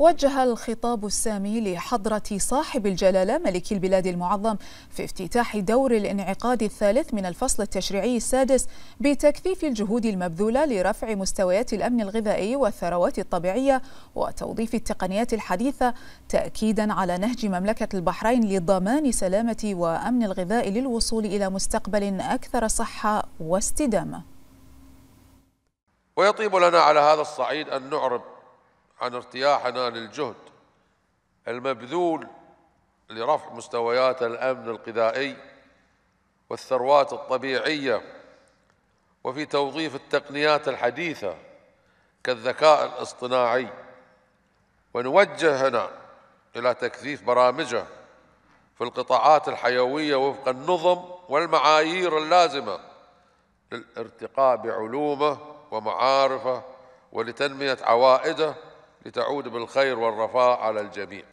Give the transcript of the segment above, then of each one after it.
وجه الخطاب السامي لحضرة صاحب الجلالة ملك البلاد المعظم في افتتاح دور الانعقاد الثالث من الفصل التشريعي السادس بتكثيف الجهود المبذولة لرفع مستويات الأمن الغذائي والثروات الطبيعية وتوظيف التقنيات الحديثة تأكيدا على نهج مملكة البحرين لضمان سلامة وأمن الغذاء للوصول إلى مستقبل أكثر صحة واستدامة ويطيب لنا على هذا الصعيد أن نعرب عن ارتياحنا للجهد المبذول لرفع مستويات الأمن الغذائي والثروات الطبيعية وفي توظيف التقنيات الحديثة كالذكاء الاصطناعي ونوجهنا إلى تكثيف برامجه في القطاعات الحيوية وفق النظم والمعايير اللازمة للارتقاء بعلومه ومعارفه ولتنمية عوائده لتعود بالخير والرفاء على الجميع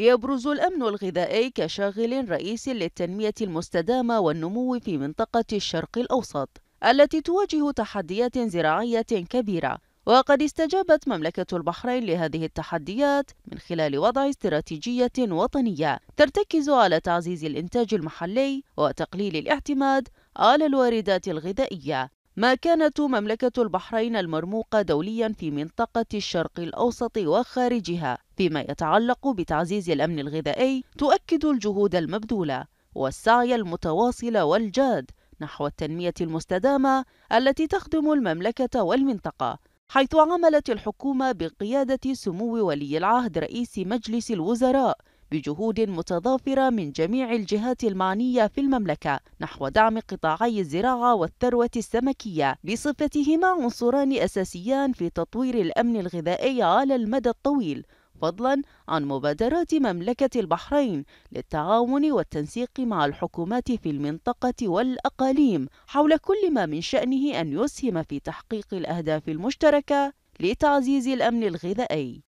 يبرز الأمن الغذائي كشاغل رئيسي للتنمية المستدامة والنمو في منطقة الشرق الأوسط التي تواجه تحديات زراعية كبيرة وقد استجابت مملكة البحرين لهذه التحديات من خلال وضع استراتيجية وطنية ترتكز على تعزيز الإنتاج المحلي وتقليل الاعتماد على الواردات الغذائية مكانة مملكة البحرين المرموقة دوليا في منطقة الشرق الأوسط وخارجها فيما يتعلق بتعزيز الأمن الغذائي تؤكد الجهود المبذولة والسعي المتواصل والجاد نحو التنمية المستدامة التي تخدم المملكة والمنطقة حيث عملت الحكومة بقيادة سمو ولي العهد رئيس مجلس الوزراء بجهود متضافرة من جميع الجهات المعنية في المملكة نحو دعم قطاعي الزراعة والثروة السمكية بصفتهما عنصران أساسيان في تطوير الأمن الغذائي على المدى الطويل فضلا عن مبادرات مملكة البحرين للتعاون والتنسيق مع الحكومات في المنطقة والأقاليم حول كل ما من شأنه أن يسهم في تحقيق الأهداف المشتركة لتعزيز الأمن الغذائي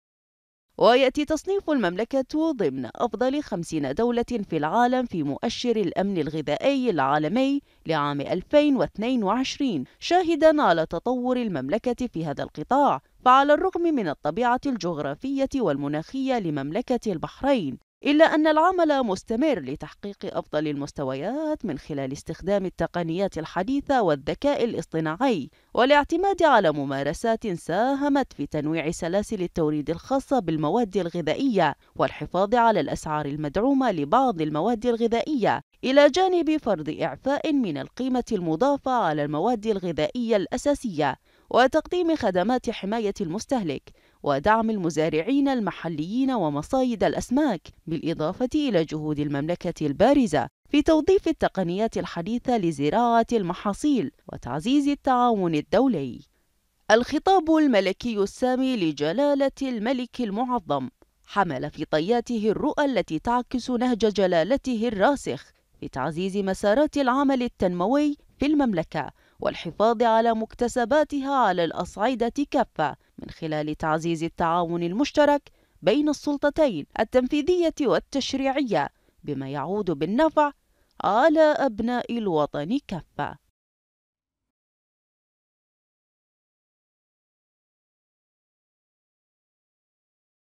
ويأتي تصنيف المملكة ضمن أفضل خمسين دولة في العالم في مؤشر الأمن الغذائي العالمي لعام 2022 شاهدا على تطور المملكة في هذا القطاع فعلى الرغم من الطبيعة الجغرافية والمناخية لمملكة البحرين إلا أن العمل مستمر لتحقيق أفضل المستويات من خلال استخدام التقنيات الحديثة والذكاء الاصطناعي والاعتماد على ممارسات ساهمت في تنويع سلاسل التوريد الخاصة بالمواد الغذائية والحفاظ على الأسعار المدعومة لبعض المواد الغذائية إلى جانب فرض إعفاء من القيمة المضافة على المواد الغذائية الأساسية وتقديم خدمات حماية المستهلك ودعم المزارعين المحليين ومصايد الأسماك بالإضافة إلى جهود المملكة البارزة في توظيف التقنيات الحديثة لزراعة المحاصيل وتعزيز التعاون الدولي الخطاب الملكي السامي لجلالة الملك المعظم حمل في طياته الرؤى التي تعكس نهج جلالته الراسخ في تعزيز مسارات العمل التنموي في المملكة والحفاظ على مكتسباتها على الأصعدة كافة من خلال تعزيز التعاون المشترك بين السلطتين التنفيذية والتشريعية بما يعود بالنفع على أبناء الوطن كافة